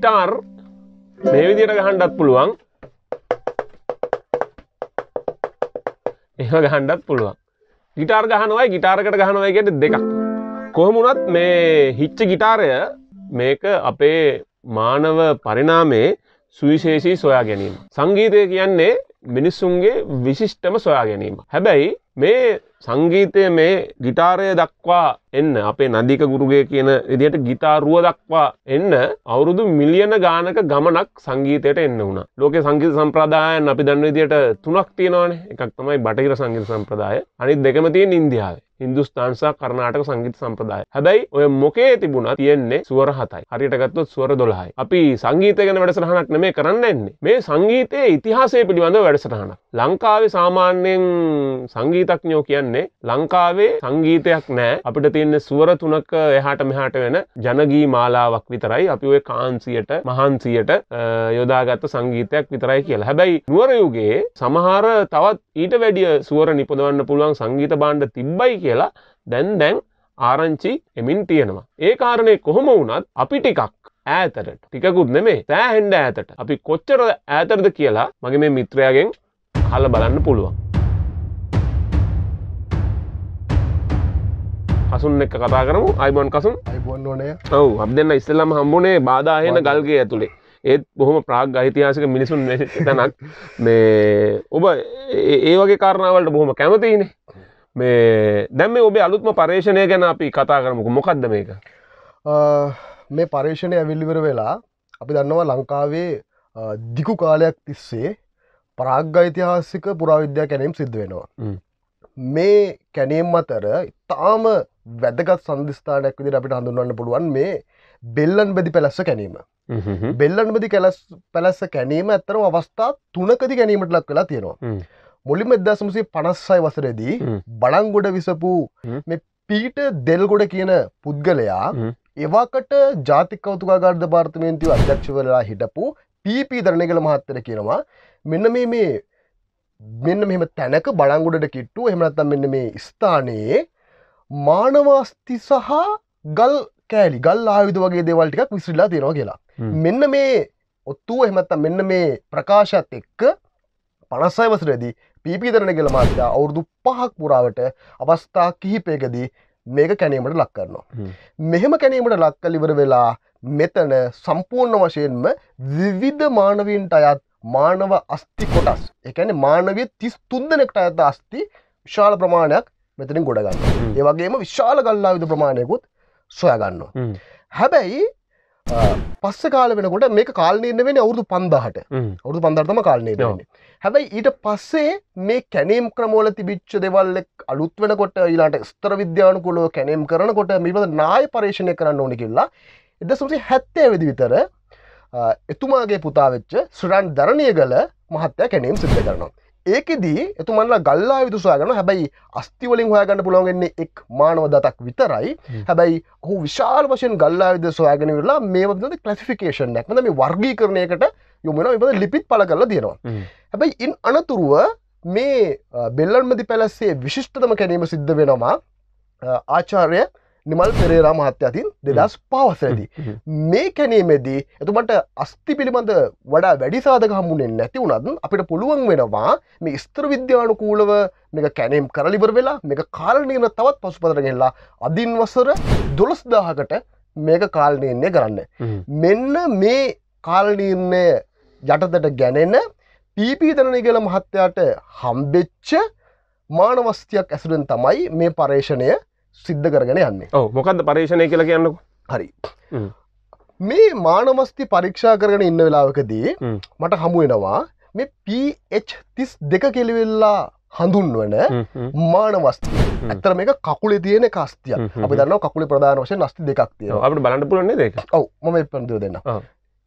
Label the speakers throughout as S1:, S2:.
S1: Guitar
S2: මේ විදියට ගහන්නත්
S1: පුළුවන් එහෙම ගහන්නත් පුළුවන් ගිටාර් ගහනවයි ගිටාරකට ගහනවයි කියන්නේ දෙකක් කොහොම වුණත් මේ හිච්ච ගිටාරය මේක අපේ මානව පරිණාමයේ සුවිශේෂී සොයා ගැනීම සංගීතය කියන්නේ මිනිස්සුන්ගේ විශිෂ්ටම සොයා ගැනීම හැබැයි මේ සංගීතය මේ ගිටාරය දක්වා එන්න අපේ නදික ගුරුගේ කියන විදියට ගිතාරුව දක්වා එන්න අවුරුදු මිලියන ගානක ගමනක් සංගීතයට එන්න වුණ ලෝක සංගීත සම්ප්‍රදායන් අපි දන්න විදියට තුනක් තියෙනවාන එකක් තමයි බටහිර සංගීත සම්ප්‍රදාය අනිත් දෙකම තියෙන ඉන්දියාවේ හින්දුස්ථාන්සා කරනාටක සංගීත සම්ප්‍රදාය හැබැයි ඔය මොකේ තිබුණ තියෙන්නේ සුවර හතයි හරියට ගත්තොත් සුවර දොළහයි අපි සංගීතය ගැන වැඩසටහනක් නෙමේ කරන්න එන්නේ මේ සංගීතයේ ඉතිහාසය පිළිබඳව වැඩසටහනක් ලංකාවේ සාමාන්‍යයෙන් සංගීතඥයෝ කියන්නේ ලංකාවේ සංගීතයක් නෑ අපිට තියෙන්නේ සුවර තුනක එහාට මෙහාට වෙන ජනගී මාලාවක් විතරයි අපි ඔය කාන්සියට මහන්සියට යොදාගත්ත සංගීතයක් විතරයි කියලා හැබැයි නුවරයුගේ සමහර තවත් ඊට වැඩිය සුවර නිපදවන්න පුළුවන් සංගීත බාණ්ඩ තිබ්බයි කියලා දැන් දැන් ආරංචි එමින් තියෙනවා ඒ කාරණය කොහොම වුණත් අපි ටිකක් ඈතට ටිකකුත් නෙමේ සෑහෙන්ඩ ඈතට අපි කොච්චර ඈතරද කියලා මගේ මේ මිත්‍රයාගෙන් හල බලන්න පුළුවන් හසුන් එක්ක කතා කරමු අයිබොන් කසුන් අයිබොන්නෝනය ඔව් අප දෙන්න ඉස්සෙල්ලම හම්බුනේ බාධාහෙන ගල්ගේ ඇතුළේ ඒත් බොහොම ප්‍රාග් අහිතිහාසික මිනිසුන් තැනක් මේ ඔබ ඒ වගේ කාරණාවලට බොහොම කැමතියිනේ මේ දැම් මේ ඔබේ අලුත්ම පර්ේෂණය ගැන අපි කතා කරමුකු මොකක්ද මේක
S2: මේ පර්ේෂණය ඇවිල්ලිවර වෙලා අපි දන්නවා ලංකාවේ දිකු කාලයක් තිස්සේ ප්‍රාග්ග යිතිහාසික පුරාවිද්‍යා කැනීම් සිද්ධ වෙනවා මේ කැනීම් අතර ඉතාම වැදගත් සන්ධස්ථානයක් විදිර අපිට හඳුන්වන්න පුළුවන් මේ බෙල්ලන් බැදි පැලස්ස
S1: කැනීම
S2: බෙල්ලන් බදි කැලස් පැලස්ස කැනීම ඇත්තරම අවස්ථා තුනකති ගැනීමට ලක් වෙලා තියෙනවා මුලිම එදදාසමසේ පනස්සයි වසරේදී බඩංගොඩ විසපු මේ පීට දෙල්ගොඩ කියන පුද්ගලයා එවාකට ජාතික අවතුකාගාර්ධ භාර්තමයන්තිව අධ්‍යක්ෂවරලා හිටපු පීපී දරණගල මහත්තර කියනවා මෙන්න මේ මේ මෙන්න මෙම තැනක බඩංගොඩට කිට්ටු හෙමනත්තම් මෙන්න මේ ස්ථානයේ මානවාස්ති සහ ගල් කෑලි ගල් ආයුද වගේ දේවල් ටිකක් විසිල්ලා තියෙනවා කියලා මෙන්න මේ ඔත්තුව එහෙමත්තම් මෙන්න මේ ප්‍රකාශත් එක්ක පනස්සයි වසරදී පීපීතරණ කියල මාතා අවුරුදු පහක් පුරාවට අවස්ථා කිහිපයකදී මේක කැනීමට ලක් කරනවා. මෙහෙම කැනීමට ලක්ක ලිවර වෙලා මෙතන සම්පූර්ණ වශයෙන්ම විවිධ මානවීන්ට අයත් මානව අස්ති කොටස් එකන මානවය තිස් තුන්දනෙක්ට අයත අස්ති විශාල ප්‍රමාණයක් මෙතනින් ගොඩගන්න ඒවගේම විශාල කල්ලා විද ප්‍රමාණයකුත් සොයගන්නවා හැබැයි පස්ස කාල වෙනකොට මේ කාලනයන්න වෙන අවුදු පන්දාහට අවුදු පන්දර්තම කාලනය දන්නේ හැබැයි ඊට පස්සේ මේ කැනම් ක්‍රමෝල තිබිච්ච දෙවල්ලෙක් අලුත් වෙනකොට ඊලාට ස්ත්‍ර විද්‍යානකුලෝ කැනම් කරනකොට මිබඳ නාය පර්ේෂණය කරන්න ඕනි කිල්ලා එද සුසේ හැත්තේ වෙදි විතර එතුමාගේ පුතාවෙච්ච සුරන් ධරණය ගල මහත්තය කැනම් සිද්ධ කරනවා ඒකෙදී එතුමන්ලා ගල්ලා විදුසාගන්න හැබැයි අස්තිවලින් හොයාගන්න පුළුවන්ගන්නේ එක් මානව දතක් විතරයි හැබැයි හු විශාල වශයෙන් ගල්ලා විද සොයාගෙන වෙලා මේබද කලසිිකේෂන් ැක්ම මේ වර්ගී කරණයකට යොමෙන එබද ලිපිත් පල කරලා තියෙනවා හැබැයි ඉන් අනතුරුව මේ බෙල්ලන්මදි පැලස්සේ විශිෂ්ටතම කැනීම සිද්ධ වෙනවා ආචාර්ය නිමල් පෙරේරා මහත්‍යතින් දෙදස් පවස ඇති. මේ කැනීමේදී එතුමට අස්ති පිළිබඳ වඩා වැඩි සාධක හමුණෙන් නැති වුනත් අපිට පුළුවන් වෙනවා මේ ස්ත්‍ර විද්‍යානුකූලව මේක කැනම් කරලිබර වෙලා මේක කාලනයන තවත් පසුපදරගෙල්ලා අදින් වසර දොළස්දාහකට මේක කාලනයන්නේ කරන්න. මෙන්න මේ කාලනීර්ණය යටතට ගැනෙන පීපී දනනිගල මහත්තයාට හම්බෙච්ච මානවස්තියක් ඇසුරෙන් තමයි මේ පර්ේෂණය සිද්ධ කරගෙන යන්නේ
S1: ඕ මොකක්ද පර්ේෂණය කියලා කියන්නක හරි
S2: මේ මානමස්ති පරීක්ෂා කරගෙන ඉන්න වෙලාවකදී මට හමුවෙනවා මේ පH තිස් දෙක කෙලිවෙල්ලා හඳුන්වන මානවස්ති ඇතර මේ කකුලේ තියෙන කස්තිය අපි දන්න කකුල ප්‍රධාන වශය නස්ති දෙකක් තිය අපට බලන්න පුලන්නේ දෙක ඔව ම පන්දිව දෙන්න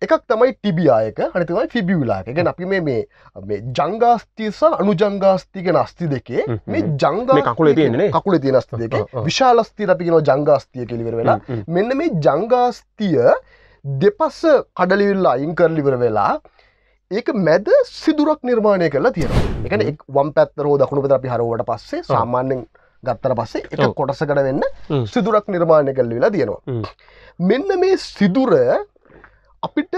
S2: එකක් තමයි ටිබියායක හනි තමයි ෆිබියලාක ගැන අපි මේ මේ ජංගාස්තිය සහ අනුජංගාස්තිකෙන අස්ති දෙකේ මේ ජංග කකුල තියන්නේ කකුල තියෙන අස්ති දෙක විශාලස්තිය අපිගෙන ජංගාස්තිය කෙලිවර වෙලා මෙන්න මේ ජංගාස්තිය දෙපස්ස කඩලිවිල්ල අයින් කරලිවර වෙලා ඒක මැද සිදුරක් නිර්මාණය කරලා තියෙනවා එකන එක් වම් පැත්තරෝ දකුණුපත අපි හරුවට පස්සේ සාමාන්‍යෙන් ගත්තර පස්සේ එක කොටසකට වෙන්න සිදුරක් නිර්මාණය කල්ල වෙලා තියෙනවා මෙන්න මේ සිදුර අපිට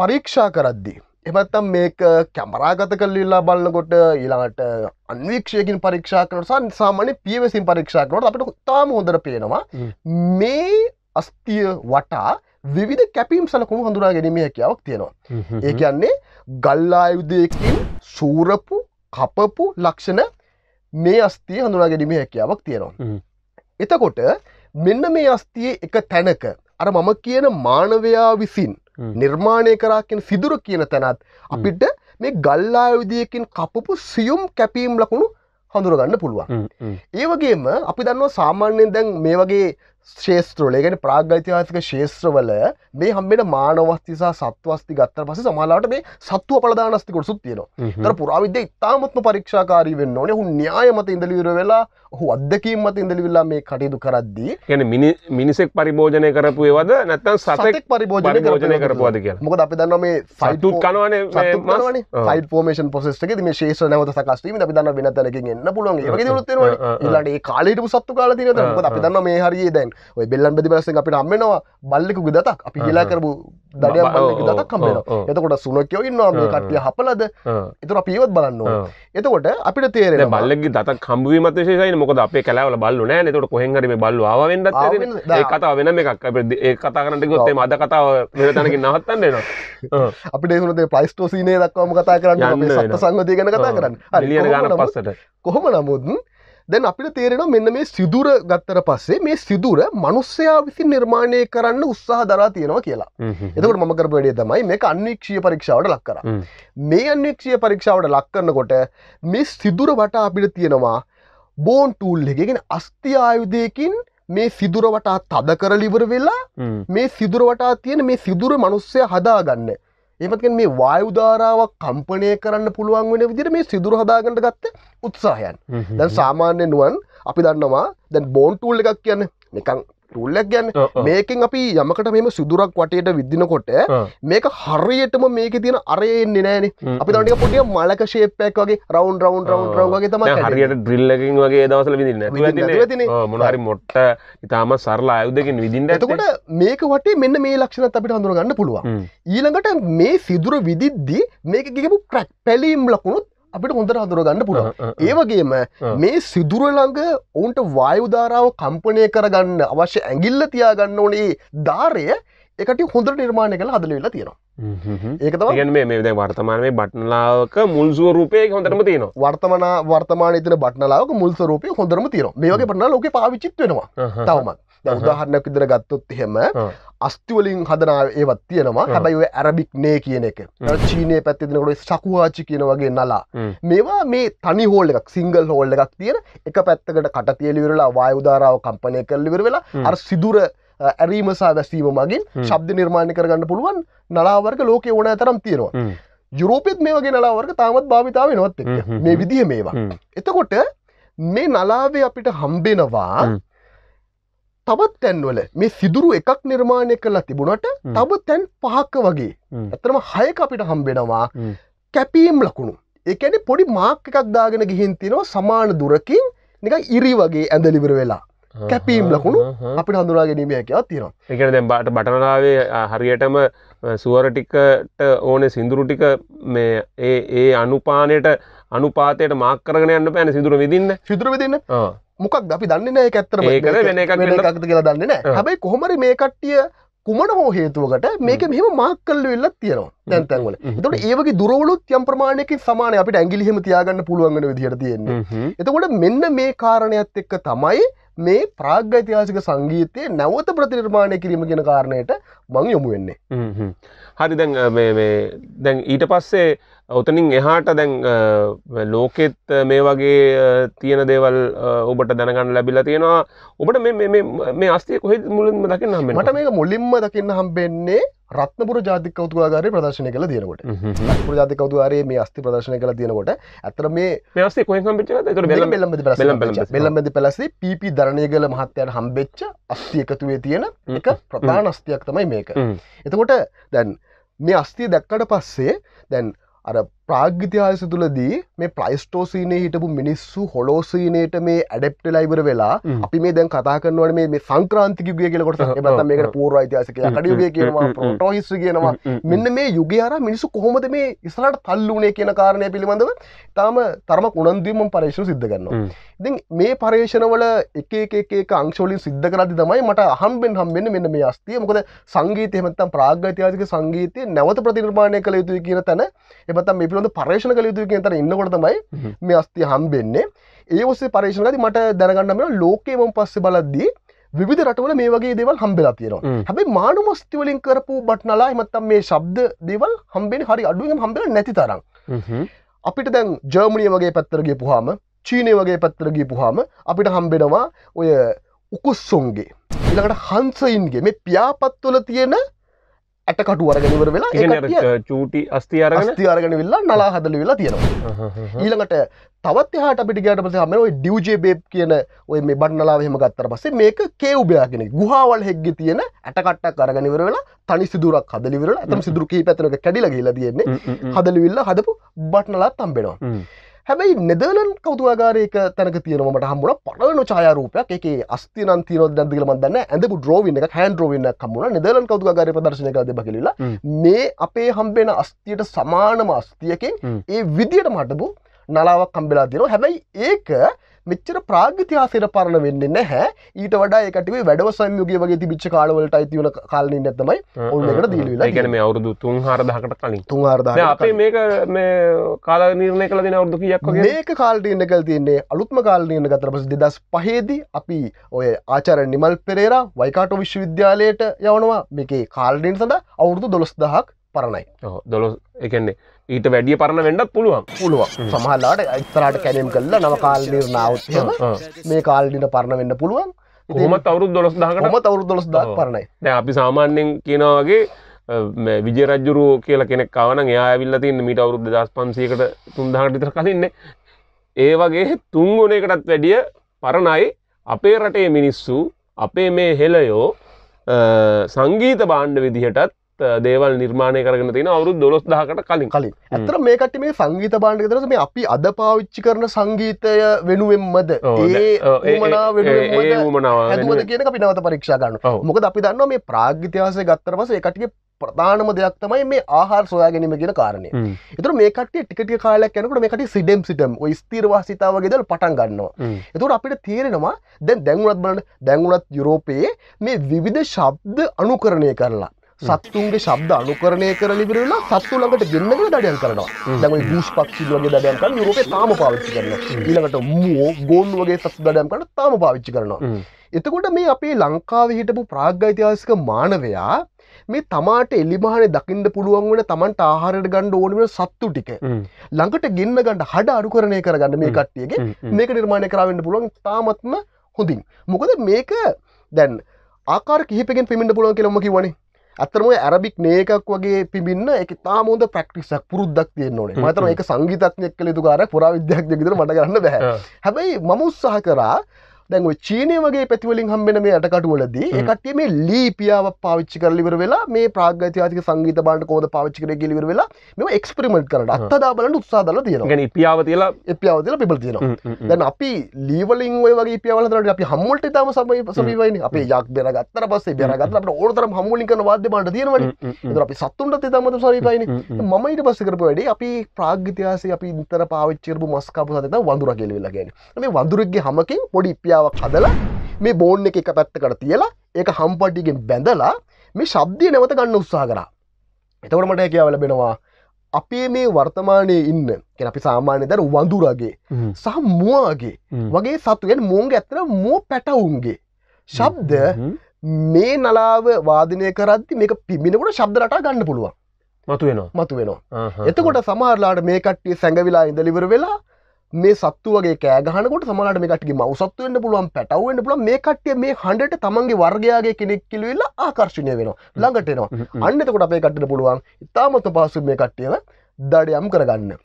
S2: පරීක්ෂා කරද්දී. එමත්තම් මේක කැමරාගත කල්ලල්ලා බලන්නකොට ඊලාට අන්වීක්ෂයකින් පරීක්ෂා කරසන් සාමන පියවසින් පරීක්ෂාකනොට අපට තාම හොඳර පේනවා මේ අස්තිය වටා විවිධ කැපීම් සලකුණු හඳුනා ගැනීම හැකියාවක් තියෙනවා. ඒ කියන්නේ ගල්ලායුදයකින් සූරපු කපපු ලක්ෂණ මේ අස්තිය හඳුනා ගැනීම හැකියාවක් තියෙනවා. එතකොට මෙන්න මේ අස්තියේ එක තැනක අර මම කියන මානවයා විසින් නිර්මාණය කරා කියෙන සිදුර කියන තැනත් අපිට මේ ගල්ලා විදියකින් කපපු සියුම් කැපීම් ලකුණු හඳුරගන්න පුළුවන්. ඒවගේම අපි දන්නවා සාමාන්‍යයෙන් දැන් මේ වගේ ශේත්‍රවල ගැන ප්‍රාග්ගයිතිවාසික ශේත්‍රවල මේ හම්බෙන මානවස්තිසා සත්වස්ති ගත්තර පස සමලාට මේ සත්ව පලදානස්තිකොට සුත්තියන තර පුරාවිද්‍ය ඉතාමත්ම පරීක්ෂාකාරී වෙන්න ඕන හු න්‍යායමත ඉඳලිවිර වෙලා හු අදකීම මත ඉඳලිවිල්ලා මේ කටයුතු කරද්දී
S1: ගැන මිනිසෙක් පරිභෝජනය කරපු ඒවද නැත්තන් සතෙක් පරිභෝජනය කරජනය කරපුවාද කිය
S2: මොකද අපි දන්න මේ සයිටුත් කනවන සයිට පෝමේෂන් පොසෙස්ක මේ ශේෂ නැවත සකස්ීම අපි දන්න වෙන තැනකින් එන්න පුළුවන් ඒ ලාට කාලට සත්තු කාල තින අපි දන්න මේ හරියේ දැන් ඔය බෙල්ලන් බදි පලසෙන් අපිට අම්මෙනවා බල්ලෙකු දතක් අපි කියලා කරපු දඩය දතක් කම්බෙන එතකොට සුනකයෝ ඉන්නවා මේ කට්ටිය හපලද එතුර පීවත් බලන්න එතකොට අපිට තේරෙන
S1: බල්ලගේ දත කම්බුවීමත ශේෂය මොකද අපේ කලාවල බල්ලු නෑ එතකොට කොහෙන්ගරීම බල්ලු ආවෙන්ද කතා වෙන එකක් ඒ කතා කරන්නට ගොත්තේ මද කතාව නිරතනකින් නහත්තන්න එනවා
S2: අපිට ඒසුනතේ පයිස්ටෝසිනේ දක්වාම කතා කරන්න සත්ත සංගතිය ගැන කතා කරන්න ලියන ගන පස්සට කොහොම නමුත්න් දැන් අපිට තේරෙන මෙන්න මේ සිදුර ගත්තර පස්සේ මේ සිදුර මනුස්සයා විසින් නිර්මාණය කරන්න උත්සාහ දරා තියෙනවා කියලා එතකට මම කරපඩේ තමයි මේ අන්වීක්ෂය පරීක්ෂාවට ලක්කර මේ අන්වීක්ෂය පරීක්ෂාවට ලක්කරන්නකොට මේ සිදුර වට අපිට තියෙනවා බෝන් ටූල් එකගෙන අස්ති ආයුදයකින් මේ සිදුරවටා තද කරලිවර වෙලා මේ සිදුරවටා තියෙන මේ සිදුර මනුස්සය හදාගන්න ඒමත්ෙන් මේ වායුධාරාවක් කම්පනය කරන්න පුළුවන් වෙන විදිර මේ සිදුර හදාගට ගත්ත උත්සාහයන් දැන් සාමාන්‍ය නුවන් අපි දන්නවා දැන් බෝන්ටූල් එකක් කියන්න නිකං ටුල්ලක් ගැන්න මේකින් අපි යමකට මෙම සිදුරක් වටේට විදදිනකොට මේක හරියටම මේක තියෙන අරයෙන්න්නේ නෑන අපි ටක පොටිය මලක ශේපයක් වගේ රවන් රවන් රවන් රවගේ තම හරියට
S1: ්‍රිල්ලකින් වගේ දවසල විදින්න මොනහරි මොට්ට ඉතාම සරලා අයුදකින් විදින්න ඇතකොට
S2: මේක වටේ මෙන්න මේ ලක්ෂණ අපිට හඳුරගන්න පුළුවන් ඊළඟට මේ සිදුර විදිද්දී මේක ගිකපු ක්‍රක් පැලීම් ලකුණුත් අපිට හොඳට හඳුරගන්න පුළුවන් ඒවගේම මේ සිදුරළඟ ඔවුන්ට වායුධාරාව කම්පනය කරගන්න අවශ්‍ය ඇගිල්ල තියාගන්න ඕනේ ධාරය එකට හොඳට නිර්මාණය කළ හදල වෙලා
S1: තියෙනවා ඒක ගැන මේ දැ වර්තමානය බට්නලාවක මුල්සුවරූපය හොඳරම තියෙන
S2: වර්තමන වර්තමාන තින බට්නලාවක මුල්සරූපය හොඳරම තියෙන මේක පටන ලෝක පාවිචිත් වෙනවා තවමත් උදාහරණයක් විදිර ගත්තොත් එහෙම අස්තිවලින් හදනාව ඒවත් තියෙනවා හැබයි ඔය ඇරබික් නේ කියන එක චීනය පැත්තිදිනකොට සකුවාචි කියන වගේ නලා මේවා මේ තනි හෝල් එකක් සිංගල් හෝල් එකක් තියෙන එක පැත්තකට කටතියලිවිරලා වායුදාරාව කම්පනය කරලිවර වෙලා අර සිදුර ඇරීමසා වැසීම මගින් ශබ්ද නිර්මාණය කරගන්න පුළුවන් නලාවර්ග ලෝකය ඕන තරම් තියෙනවා යුරෝපෙත් මේ වගේ නලාවර්ග තාමත් භාවිතාව නොත් මේ විදිහ මේවා එතකොට මේ නලාවේ අපිට හම්බෙනවා තවත් තැන්වල මේ සිදුරු එකක් නිර්මාණය කරලා තිබුණට තව තැන් පහක්ක වගේ ඇතරම හයක අපිට හම්බෙනවා කැපීම් ලකුණු එකන පොඩි මාක්ක එකක් දාගෙන ගිහින්තිනව සමාන දුරකින් නික ඉරි වගේ ඇඳලිවර
S1: වෙලා කැපීම්
S2: ලකුණු අපිට හඳුනා ගැනීමයක් තියනවා
S1: එක දැ බට බටනාවේ හරියටම සුවර ටිකට ඕන සිදුරු ටික මේ ඒ අනුපානයට අනුපාතයට මාක් කරගෙන යන්න බෑනේ සිදුර විදින්න සිදුර විදින්න
S2: මොකක්ද අපි දන්නේ නැහැ ඒක ඇත්තටම ඒක වෙන එකක් වෙන එකක්ද කියලා දන්නේ නැහැ හැබැයි කොහොමරි මේ කට්ටිය කුමන හෝ හේතුවකට මේක මෙහෙම මාක් කරලා වෙලක් තියෙනවා දැන් තැන් වල එතකොට ඒ වගේ දුරවලුත් යම් ප්‍රමාණයකින් සමානයි අපිට ඇඟිලි එහෙම තියාගන්න පුළුවන් වෙන විදිහට තියෙන්නේ එතකොට මෙන්න මේ කාරණයක් එක්ක තමයි මේ ප්‍රාග්ගයිතිහාසික සංගීතය නැවත ප්‍රතිනිර්මාණය කිරීම ගෙන කාරණයට මං යොමු වෙන්නේ.
S1: හරි දැන් දැන් ඊට පස්සේ ඔතනින් එහාට දැන් ලෝකෙත් මේ වගේ තියෙන දේවල් ඔබට දැනගන්න ලැබිලා තියෙනවා ඔබට මේ අස්තේ කොහෙ මුලින්ම දකින්න හම්බෙන්නේ මට මේක මුලින්ම දකින්න හම්බෙන්නේ
S2: රත්නපුර ජාතික කෞතුකාගාරයේ ප්‍රදර්ශනය කළ තියෙනකොට
S1: රත්නපුර ජාතික කෞතුකාගාරයේ මේ අස්ථි ප්‍රදර්ශනය කළ
S2: තියෙනකොට ඇත්තට මේ මේ අස්ථි කොහෙන් හම්බෙච්චද? ඒකට බෙල්ලම් බෙල්ලම්බෙදි පැලස බෙල්ලම්බෙදි පැලසේ පීපී දරණියගල මහත්තයාට හම්බෙච්ච අස්ථි එකතුවේ තියෙන එක ප්‍රධාන අස්ථියක් තමයි මේක. එතකොට දැන් මේ අස්ථිය දැක්කට පස්සේ දැන් at a ප්‍රාග්ගිතිහාස තුළදී මේ ප්‍රයිස්ටෝසීනය හිටපු මිනිස්සු හොලෝසීනයට මේ ඇඩෙප්ට ලයිබර වෙලා අපි මේ දැන් කතා කරනවට මේ සංක්‍රාන්තිකගේ කියලකොට එබත් මේකට පූර අයිතිහසක කඩියගේ කියවා පොටෝහිස්ස කියනවා මෙන්න මේ යුග හර මිනිසු කොහොමද මේ ඉස්ලාට තල්ලුනේ කියන කාරණය පිළිබඳව තාම තරමක් උනන්දීමම පරේෂණ සිද්ධ කරනවා. ඉතින් මේ පර්ේෂණවල එක එක අංශෝලින් සිද්ධ කරදි තමයි මට හම්බෙන් හම්බෙන්න මෙන්න මේ අස්තිය මොකද සංගීතය එමත්තම් ප්‍රාග්ගතිහාසික සංගීතය නැවත ප්‍රතිනිර්මාණය කළ යුතුයි කියන තැන එමත්තම් මේ පිළඳ පර්ේෂණ කළ යුතු කියන තර ඉන්නකොට තමයි මේ අස්ති හම්බෙන්නේ ඒ ඔස්සේ පර්ේෂණකද මට දැනගන්නම ලෝකේම පස්සේ බලද්දී විධ රටවල මේ වගේ දේවල් හම්බෙලා තියෙනවා හැබයි මානු මස්තිවලින් කරපු බට්නලා එමත්තම් මේ ශබ්ද දේවල් හම්බෙන් හරි අඩුවෙන් හම්බෙල නැති තරම් අපිට දැන් ජර්මණිය වගේ පැත්තරගේ පුහාම චීනය වගේ පැත්තරගේ පුහාම අපිට හම්බෙනවා ඔය උකුස්සුන්ගේ ඉළඟට හන්සයින්ගේ මේ ප්‍යාපත්වල තියෙන ඇට කටු අරගෙන ඉවර වෙලා ඒ
S1: චූටි අස්ති අරගෙන අස්ති
S2: අරගෙන විල්ලා නලා හදලා විල්ලා තියෙනවා ඊළඟට තවත් එහාට අපිට ගියාට පස්සේ හැම ওই ඩියුජේ බේබ් කියන ওই මේ බන්නලාව එහෙම ගත්තාට පස්සේ මේක කේව්බයා කියන ගුහාවල් හෙග්ගේ තියෙන ඇට කට්ටක් අරගෙන ඉවර වෙලා තනි සිදුරක් හදලා ඉවර වෙලා අතම සිදුරු කීපයක් අතනක කැඩිලා ගිහිලා තියෙන්නේ හදලා විල්ලා හදපු බට්නලාත් හම්බෙනවා හැබැයි නෙදලන් කවතුවාගාරයක තැනක තියෙනමට හම්බුණ පලන චායරූපයක් එක අස්තින තින දැදිලම දන්න ඇඳ ද්‍රෝවින්න එක හැන් ්‍රෝවන්න කම්මුණ නෙදලන් කවතුවාගාර ප්‍රදර්ශන කද බකිලලා මේ අපේ හම්බෙන අස්තියට සමානම අස්තියකින් ඒ විදියට මටබූ නලාවක් කම්බෙලා දෙනවා හැබැයි ඒක මෙච්චර ප්‍රාග්තිහාසිර පරණ වෙන්න නැහැ ඊට වඩා එකටේ වැඩව සයම්යුගේ වගේ තිබිච්ච කාලවලට අයිතිවන කාලනින් නැතමයි ඔන්නකට දීලවෙලා ගැන
S1: මේ අවුදු තුන් හරදාකට කලින් තුන් හරදා අපේ මේක මේ කාල නිර්ණය කල දෙන අවුදු කියක් මේක
S2: කාල්ටන්න කල් තියන්නේ අලුත්ම කාලනයන ගතරපස දෙදස් පහේදී අපි ඔය ආචර නිමල් පෙරේරා වයිකාට විශ්වවිද්‍යාලයට යවනවා මේකේ කාල්ඩෙන් සඳ අවුරුදු දොළොස් දහක් පරණයි
S1: දොළොස් එකන්නේ ඊට වැඩිය පරණ වෙන්නත් පුළුවන් පුළුවන් සමහල්ලාට අයිතරට කැනම් කල්ල නව කාල්ලිර නාවත්යම මේ කාල්ඩිට පරණ වෙන්න පුළුවන් හොමත් අවුරු දොස් දාහම තවරු දොස් දා පරණයි දැ අපි සාමාන්‍යෙන් කියනවාගේ විජරජ්ජුරුව කියල කෙනෙක් කවන එයා ඇවිල්ල තින්න මීට අවුරුද්ධ දස් පන්සේකට තුන්දාහටිතර කලින්න ඒ වගේ තුන්ගුණකටත් වැඩිය පරණයි අපේ රටේ මිනිස්සු අපේ මේ හෙලයෝ සංගීත බාණ්ඩ විදිහටත් දේවල් නිර්මාණය කරන තින අවරු දොස් දහකට කලින් කලින් ඇතර
S2: මේකට මේ සංගීත බාණ්ඩ තරස මේ අපි අද පාවිච්චි කරන සංගීතය වෙනුවෙන්මද ඒමනාව කියන අපි නවත පරීක්ෂා කරන්න මොකද අපි දන්න මේ ප්‍රාග්්‍යතිහාසය ගත්තර පස එකටිය ප්‍රධානම දෙයක් තමයි මේ ආහාර සොයා ගැනීම කියෙන කාරණය එතුර මේකට ටිකට කාලක් යනකට මේකට සිඩම් සිටම් ස්තීරවාසිතාව ගෙදල් පටන් ගන්නවා එතුර අපිට තේරෙනවා දැන් දැන්ගුලත් බලන්න දැන්ගුලත් යුරෝපයේ මේ විවිධ ශබ්ද අනුකරණය කරලා සත්තුන්ගේ ශබ්ද අනුකරණය කර ලිබරලා සත්තු ළඟට ගෙන්න්නගෙන දඩයන් කරනවා දැම දෂ පක්ෂි වගේ දඩයන් කරන යුරපේ තාම පාවිච්චි කරන ඊළඟට මුවෝ ගෝන් වගේ සස් දඩයන් කට තාම පාවිච්චි කරනවා එතකොට මේ අපේ ලංකාව හිටපු ප්‍රාග්ගයිතිහාසික මානවයා මේ තමාට එලිමහනේ දකිින්ට පුළුවන් වන තමන්ට ආහාරයට ගණ්ඩ ඕනවෙන සත්තු ටික ළඟට ගන්න ගට හඩ අඩුකරණය කරගන්න මේ කට්ටියගේ මේක නිර්මාණය කරවෙන්න පුළුවන් තාමත්ම හොඳින් මොකද මේක දැන් ආකාර කිහිපෙන් පිමිට පුළුවන් කියලොම කිවනේ ඇතරම ඇරබික් නේකක් වගේ පිබින්න එක තාමෝද ප්‍රක්ටිසක් පුරුද්දක් තියන්න ඕනේ මතම එක සංගීතත්නයක් කළ තුකාර පුරාවිද්‍යයක් දෙකිදර මට කරන්න බැහැ හැබැයි මම උත්සාහ කරා දැන් චීනය වගේ පැතිවලින් හම්බෙන මේ අටකටුවලද එකටේ මේ ලී පියාවක් පාවිච්චි කරලිවර වෙලා මේ ප්‍රාග්‍යතිවාතික සංගීත බලට කෝද පාවිච්චි කර ගෙලිවර වෙලා මෙම එක්ස්පිරමට කරට අත්තදා බලට උත්සාදල තියෙන
S1: ගැන පියාව කියලා එපියාව තිල පිබල් තියෙන දැන්
S2: අපි ලීවලින් ඔය වගේ පියවලට අපි හම්මල්ට තම සමයි සමීවයින අප යක් බෙන ගත්තර පස්සේ බෙනගත්ත අපට ඕතරම් හම්මලින් කන වාද බට තියෙනවට අපි සත්තුන්ට තමත සරිපයින මමයිට පස්ස කරපු වැඩේ අපි ප්‍රාග්‍යතිහාසේ අපි ඉතර පාවිච්චිරපු මස්කාපු සත වඳුර කෙලවෙලා ගැන මේ වඳුරක්ගේ හමකින් පොඩි පියා සංඛ්‍යාවක් හදලා මේ බෝන් එක එක පැත්තකට තියලා ඒක හම්පටිගෙන් බැඳලා මේ ශබ්දය නැවත ගන්න උත්සා කරා එතකොට මට හැකියාව ලැබෙනවා අපේ මේ වර්තමානය ඉන්න කෙන අපි සාමාන්‍ය දර වඳුරගේ සහ මුවගේ වගේ සතුයෙන් මෝන්ග ඇතර මෝ පැටවුන්ගේ ශබ්ද මේ නලාව වාදනය කරද්දි මේක පිමිණකට ශබ්ද රටා ගන්න පුළුවන් මතු වෙන මතු
S1: වෙනවා
S2: එතකොට සමහරලාට මේ කට්ටිය සැඟවිලා ඉඳලිවර වෙලා මේ සත්තු වගේ කෑගහනකොට සමලට මේකටගේ මවසත්තු වන්න පුළුවන් පැටවෙන්න පුළ මේ කට්ටිය මේ හඬට තමන්ගේ වර්ගයාගේ කෙනෙක්කිලවෙල්ල ආකර්ශණය වෙන ළඟටනවා අන්නතකොට අපේ කට්ට පුළුවන් ඉතාමත පාසු මේ කට්ටියව දඩයම් කරගන්න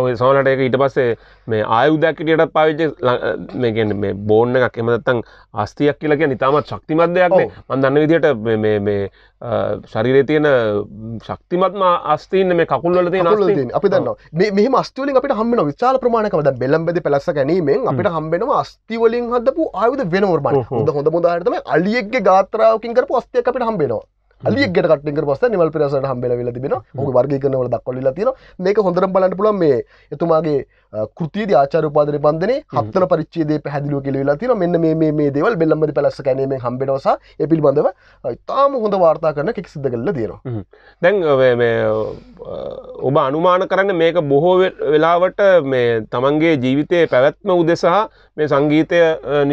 S1: ඔය සමනට එක ඊට පස්සේ මේ ආයුදැක්කටත් පාවිච්ච මේකෙන් මේ බෝන්න එකක් එමතත්තං අස්තියක් කියලා කිය නිතාමත් ශක්තිමත් දෙයක් මන්දන්න විදිට මේ ශරිරය තියෙන ශක්තිමත්ම අස්තීන මේ කකුල්ල තියෙන අපි දන්න
S2: මේ මස්තුවලින් අපට හම්බෙන විශාල ප්‍රමාණකමද බෙල්ලම්බෙද පෙලස ගැනීමෙන් අපිට හම්බෙනවා අස්තිවලින් හදපු ආයුද වෙනවර්මන් හොඳ හොඳ මුදාහරතම අලියෙක්ගේ ගාත්‍රාවකින් කරපු අස්තියක් අපිට හම්බෙනවා අලියගට කටික පස නිවල් පිරසට හම්බෙල වෙල තිබෙන හ වර්ග කරනවල දක්කොල තින මේක හොඳර බලට පුලන් මේ එතුමාගේ කෘතිය ආචාර පාදන පන්දන හත්තන පරිච්චේදේ පැදිලු කෙලවෙලා තින මෙන්න මේ දේවල් බෙල්ලම්මද පැලස කැනීම හම්බෙනවස එපිල් බඳව ඉතාම හොඳ වාර්තා කරන කෙක් සිද කල්ල දේනවා
S1: දැන් ඔබ අනුමාන කරන්න මේක බොහෝ වෙලාවට මේ තමන්ගේ ජීවිතය පැවැත්ම උදෙසාහ මේ සංගීතය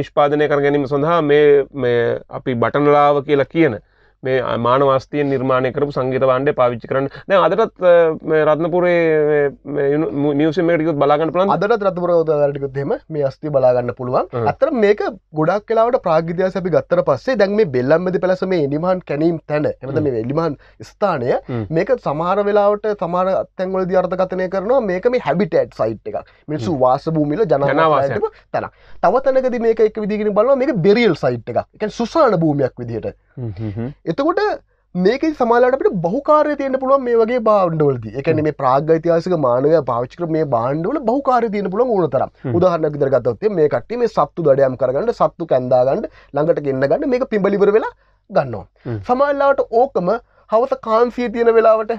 S1: නිෂ්පාදනය කර ගැනීම සඳහා මේ අපි බටනලාව කියලා කියන මේ මානවස්තියෙන් නිර්මාණය කරපු සංගීත වාණ්ඩේ පාවිච්චි කරන්න. දැන් අදටත් මේ රත්නපුරේ මේ මියුසියම් එකට ගියොත් බලා ගන්න පුළුවන්. අදටත්
S2: රත්නපුරේ උදාහරණයක් ගියොත් එහෙම මේ අස්තිය බලා ගන්න පුළුවන්. අතර මේක ගොඩක් වෙලාවට ප්‍රාග් ඉතිහාසය අපි ගත්තට පස්සේ දැන් මේ බෙල්ලම්බෙදි පැලස මේ එලිමහන් කැණීම් තැන එහෙමද මේ එලිමහන් ස්ථානය මේක සමහර වෙලාවට සමහර තැන්වලදී අර්ථකථනය කරනවා මේක මේ හැබිටැට් සයිට් එකක්. මිනිස්සු වාස භූමියල ජනවාසය තැන. තව තැනකදී මේක එක විදිහකින් බලනවා මේක බෙරියල් සයිට් එකක්. ඒ කියන්නේ සුසාන භූමියක් විදිහට එතකොට මේක සමාලාට බහකාරය තියෙන පුළුව මේ වගේ බාණ්ඩවලද එකන මේ ප්‍රාග්ගයිතිහාසික මානවය පාච්චික මේ බාණ්ඩවල බහකාර තියන පුළ ඕනතර උදාහරන්න දරගත්තේ මේ කට මේ සත්තු දඩයම් කරගන්නට සත්තු කැන්දාගන්නඩ ළඟට ගන්න ගන්න මේක පිම්බලිබර වෙලා ගන්නවා. සමල්ලාට ඕකම හවස කාන්සිය තියෙන වෙලාවට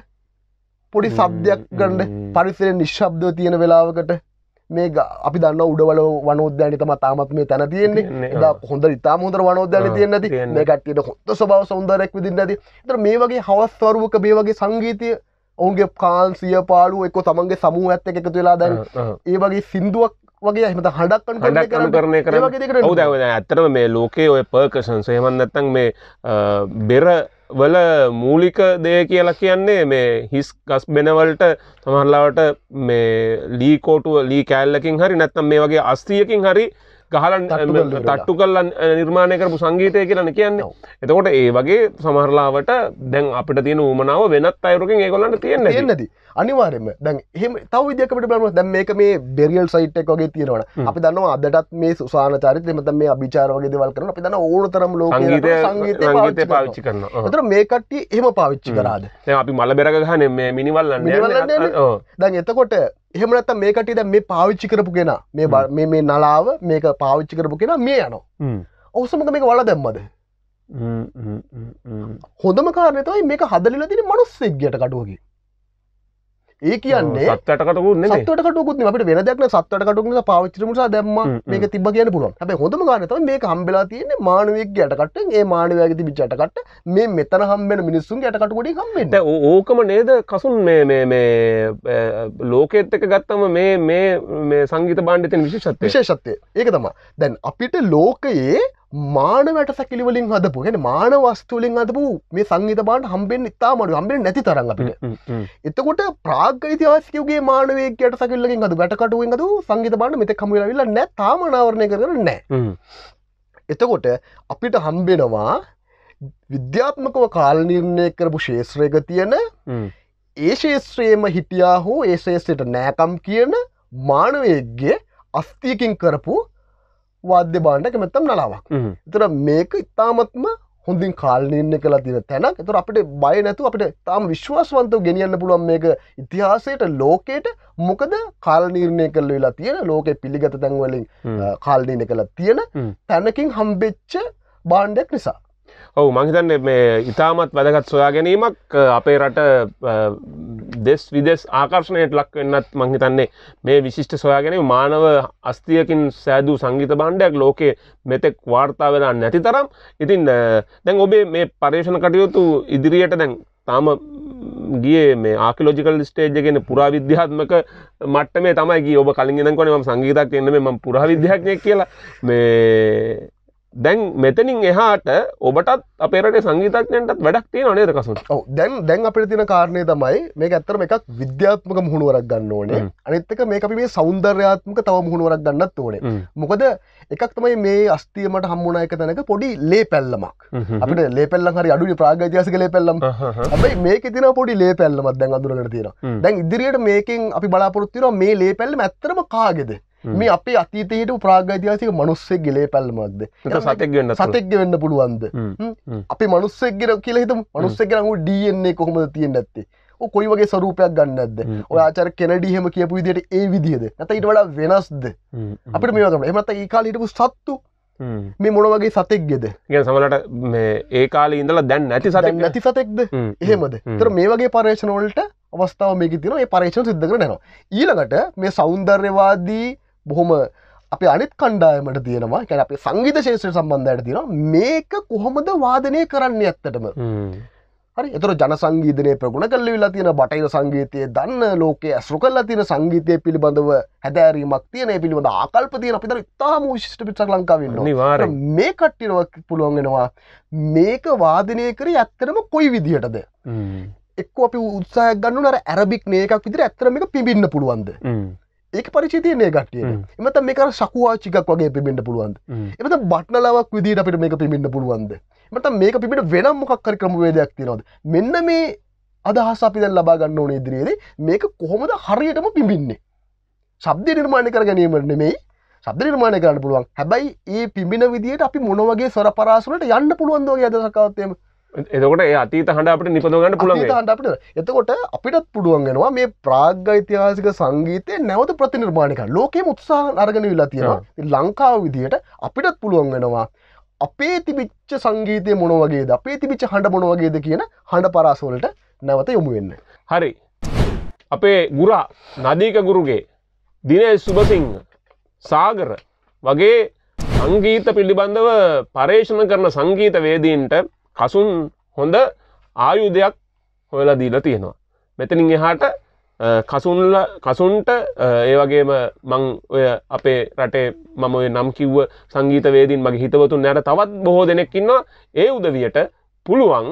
S2: පොඩි සබ්දයක් ගන්න පරිසර නිශ්ශබ්දව තියෙන වෙලාවකට මේ අපි දන්න උඩවල වනෝද්‍යාන තම තාමත් මේ තැන තියෙන්නේ එදා හොඳ ඉතා හොඳර වනෝද්‍යාන තියෙන් ඇති මේ කට්ටියට හොත්ත සබව සෞන්දරයක් විදින්න ඇති තර මේ වගේ හවස්වරුවක මේ වගේ සංගීතය ඔවුන්ගේ කාල් සිය පාලු එක්ක තමන්ගේ සමූහ ඇත්ත එකතු වෙලා දැන් ඒ වගේ සින්දුවක් වගේ හමත හඩක් හඩක් කරනය කර
S1: ඇත්තනම මේ ලෝකයේ ඔය පර්කසන් සේමන් නැත්තන් මේ බෙර වල මූලික දේ කියලා කියන්නේ මේ හිස් ගස් බෙනවලට තමහරලාවට මේ ලීකෝටුව ලී කෑල්ලකින් හරි නැත්තම් මේ වගේ අස්තියකින් හරි ගහලන් තට්ටු කල්ලන් නිර්මාණය කරපු සංගීතය කියලන කියන්නේ එතකොට ඒ වගේ සමහරලාවට දැන් අපිට තියෙන ූමනාව වෙනත් අයුරකින් ඒගොලන්ට තියෙන නැති
S2: අනිවාරෙම දැන් හෙම තව විදකට බලන දැම් මේක මේ බෙරියල් සයිට් එක වගේ තියෙනවන අපි දන්න අදටත් මේ සුසාන චරිත එමත මේ අභිචාරවගේ දෙවල් කරන අපි දන්න ඕනතරම් ලෝක සංගීත පාවිච්චි කරන තර මේකට්ටි එහම පාවිච්චි කරාද
S1: අපි මල බෙරගහන මේ මිනිවල්ලන්න
S2: දැන් එතකොට එහෙමනත් මේකට දැ මේ පාවිච්චි කරපු කෙන මේ මේ නලාව මේක පාවිච්චි කරපු කෙන මේ යනවා ඔවසමක මේක වල දැම්මද හොඳම කාරනතයි මේක හදලිල තින මනුස්සෙක්ගයට කටුවගේ ඒ කියන්නේ
S1: සත්වටකටකුත්
S2: සත්වටකටකුත් අපිට වෙන දෙයක් සත්වටකටුක් නිසා පාවිච්චි නිසා දැම්ම මේක තිබ්බ කියන්න පුළුවන්. හැබැයි හොඳම ගාන තමයි මේක හම්බෙලා තියෙන්නේ මානවයෙක්ගේ යටකටෙන් ඒ මානවයාගේ තිබිච්ච යටකට මේ මෙතන හම්බෙන මිනිස්සුන්ගේ යටකට ගොඩින් හම්බෙන්නේ.
S1: දැන් ඕකම නේද කසුන් මේ මේ මේ ලෝකෙත් එක ගත්තම මේ මේ මේ සංගීත භාණ්ඩෙ තියෙන විශේෂත්වය. විශේෂත්වය. ඒක තමයි. දැන් අපිට ලෝකයේ මානවැට
S2: සැකිලිවලින් හදපු හෙන මානවස්තුලින් අදපු මේ සංගීත බාට හම්බෙන් ඉතා මඩු හම්බෙන් නැති තරඟ අපිට එතකොට ප්‍රාග ඉතිවාසිකගේ මානවේකට සැකිල්ලින් අද වැටකටුවෙන් අද සංගීත බාන මෙත කමවෙලවෙල්ල නෑ තාමනාවරණය කරන නෑ එතකොට අපිට හම්බෙනවා විද්‍යාත්මකව කාලනිර්ණය කරපු ශේත්‍රයක තියෙන ඒ ශේත්‍රයේම හිටියා හෝ ඒ ශේෂයට නෑකම් කියන මානවයක්ගේ අස්තියකින් කරපු වාද්‍ය බාණ්ඩ කැමැත්තම් නලාවක් එතර මේක ඉතාමත්ම හොඳින් කාල්නීන්න කලා තින තැනක් තුර අපට බය නැතු අපට තාම විශ්වාසවන්තව ගෙනියන්න පුළුවන් මේක ඉතිහාසයට ලෝකයට මොකද කාල්නීර්ණය කළ වෙලා තියෙන ලෝක පිළිගත තැන්වලින් කාල්නීන කලා තියෙන තැනකින් හම්බෙච්ච බාණ්ඩක් නිසා
S1: ඔවු මහිතන්න මේ ඉතාමත් වැදගත් සොයා ගැනීමක් අපේ රට දෙස් විදෙස් ආකර්ශණයට ලක් වෙන්නත් මංහිතන්නේ මේ විශිෂ්ට සොයාගෙන මානව අස්තියකින් සෑදූ සංගීත බණ්ඩයක් ලෝකයේ මෙතෙක් වාර්තා වෙලා නැති තරම් ඉතින් දැන් ඔබේ මේ පර්ේෂණ කටයුතු ඉදිරියට දැන් තාම ගිය මේ ආකලෝජිකල් ස්ටේජ්ගෙන පුරාවිද්‍යාත්මක මට්ටමේ තමයි ගිය ඔබ කලින් ගෙනකොනේ මම සංගීතයක් එන්න මේ මම පුරාවිද්‍යාඥයෙක් කියලා මේ දැන් මෙතනින් එහාට ඔබටත් අපේරට සංගීතඥයන්ටත් වැඩක් තියෙන නේද කසුන් දැන් දැන් අපිට තියෙන කාරණය
S2: තමයි මේ ඇත්තරම එකක් විද්‍යාත්මක මුහුණුවරක් ගන්න ඕනේ අනිත් එක මේ අපි මේ සෞන්දර්යාත්මක තව මුහුණුවරක් ගන්නත් ඕනේ මොකද එකක් තමයි මේ අස්තියමට හම්මුණ එක තැනක පොඩි ලේ පැල්ලමක් අපිට ලේ පැල්ලම් හරි අඩුවේ ප්‍රාග්‍යතිහාසික ලේ පැල්ලම්
S1: හැබැයි
S2: මේකේ තියෙන පොඩි ලේ පැල්ලමක් දැන් අඳුරගෙන තියෙනවා දැන් ඉදිරියට මේකෙන් අපි බලාපොරොත්තු වෙනවා මේ ලේ පැල්ලම ඇත්තරම කාගේද මේ අපේ අතීතයට ප්‍රාගතියාසික මනුස්සෙක් ගලේ පැල්මක්ද සතෙක් වෙන්න සතෙක් වෙන්න පුළුවන්ද අපි මනුස්සෙක්ගෙන කියලෙත මනුස්සෙකරම ඩන්නේ කොහොමද තියෙන් ඇත්තේ කොයි වගේ සරූපයක් ගන්නද ඔයාචර කෙනඩිහෙම කියපු විදියට ඒ විදිහද ඇත ඉට වඩා වෙනස්ද අපිට මේකම එමත ඒ කාල හිටපු සත්තු මේ මොන වගේ සතෙක් ගෙද
S1: ගැ සමලට ඒ කාල ඉඳලා දැන් නැති සතක් නැති සතෙක්ද එහෙමද තර
S2: මේ වගේ පර්ේෂණවලට අවස්ථාව මේක තින ඒ පරේෂණ සිද්ධ කරනවා ඊළඟට මේ සෞන්දර්යවාදී බොහොම අප අනිත් කණ්ඩායමට තියෙනවා කැන අපේ සංගීත ශේෂත්‍ර සම්බන්ධයට තියෙන මේක කොහොමද වාදනය කරන්න ඇත්තටම හරි එතර ජන සංගීතනය ප්‍රගුණ කල්ල වෙලා තියෙන බටයින සංගීතය දන්න ලෝකයේ ඇසු කල්ලා තියෙන සංගීතය පිළිබඳව හැදෑරීමක් තියන පිළිබඳ ආකල්ප තියෙන අපිතර ඉතාම විශිෂ්ට පිචක් ලංකාවන්න මේ කට්ටිනවක් පුළුවන්ගෙනවා මේක වාදනය කර ඇත්තරම කොයි විදිහටද එක්ක අපි උත්සාහ ගන්නු නර ඇරබික් නයකක් විදිර ඇත්තරම පිබින්න පුළුවන්ද ඒක පරිචිතය මේ ගටියට එමත මේක සකවාචිකක් වගේ පිමිට පුළුවන්ද එමත බට්නලාවක් විදිට අපිට මේක පිමිට පුළුවන්ද මට මේක පිමිට වෙනම් මොක්කර ක්‍රමවේදයක් තිනොද මෙන්න මේ අදහස් අපි දැන් ලබා ගන්න ඕනේ ඉදිරියේදී මේක කොහොමද හරියටම පිඹින්නේ ශබ්ද නිර්මාණය කර ගැනීමට නෙමෙයි ශබ්ද නිර්මාණය කරන්න පුළුවන් හැබැයි ඒ පිඹින විදියට අපි මොන වගේ ස්වර පරාසවලට යන්න පුළුවන්ද වගේ අදහසක් આવත් එහෙම
S1: එතකොට ඒ අතීත හඬ අපිට නිපදව ගන්න පුළුවන් ඒ හඬ
S2: අපිට. එතකොට අපිටත් පුළුවන් වෙනවා මේ ප්‍රාග් ඓතිහාසික සංගීතය නැවත ප්‍රතිනිර්මාණය කරන්න. ලෝකෙම උත්සාහ අරගෙන ඉවිලා තියෙනවා. ලංකාව විදියට අපිටත් පුළුවන් වෙනවා අපේ තිබිච්ච සංගීතය මොන වගේද අපේ තිබිච්ච හඬ මොන වගේද කියන හඬ පරාසවලට නැවත යොමු වෙන්න.
S1: හරි. අපේ ගුරා නදීක ගුරුගේ දිනේෂ් සුබසිංහ සාගර වගේ සංගීත පිළිබඳව පර්යේෂණ කරන සංගීතවේදීන්ට කසුන් හොඳ ආයුධයක් හොයලා දීලා තියෙනවා. මෙතනින් එහාට කසුන්ල කසුන්ට ඒවගේම මං ඔය අපේ රටේ මම ඔය නම් කිව්ව සංගීතවේදින් මගේ හිතවතුන් යට තවත් බොහෝ දෙනෙක්කින්නවා ඒ උදවියට පුළුවන්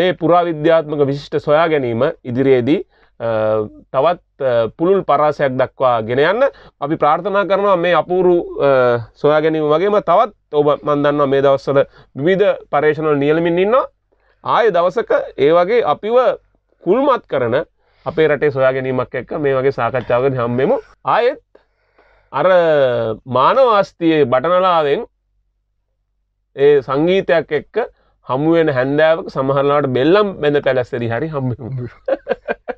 S1: මේ පුරාවිද්‍යාත්මක විශිෂ්ට සොයා ගැනීම ඉදිරියේදී තවත් පුළුල් පරාසයක් දක්වා ගෙන යන්න අපි ප්‍රාර්ථනා කරනවා මේ අපූරු සොයා ගැනීම වගේම තවත් ඔබ මන්දන්නවා මේ දවස්සල විධ පර්ේෂණල් නියලමින් ඉන්නවා ආය දවසක ඒ වගේ අපිව කුල්මත් කරන අපේ රටේ සොයා ගැනීමක් එක්ක මේ වගේ සාකච්ඡාවක හම්මෙමු ආයෙත් අර මානවාස්තියේ බටනලාවෙන් ඒ සංගීතයක් එක්ක හමුවෙන හැන්දෑවක සමහරලාට බෙල්ලම් බැඳ පැලස්සෙරි හරි හම්බෙමු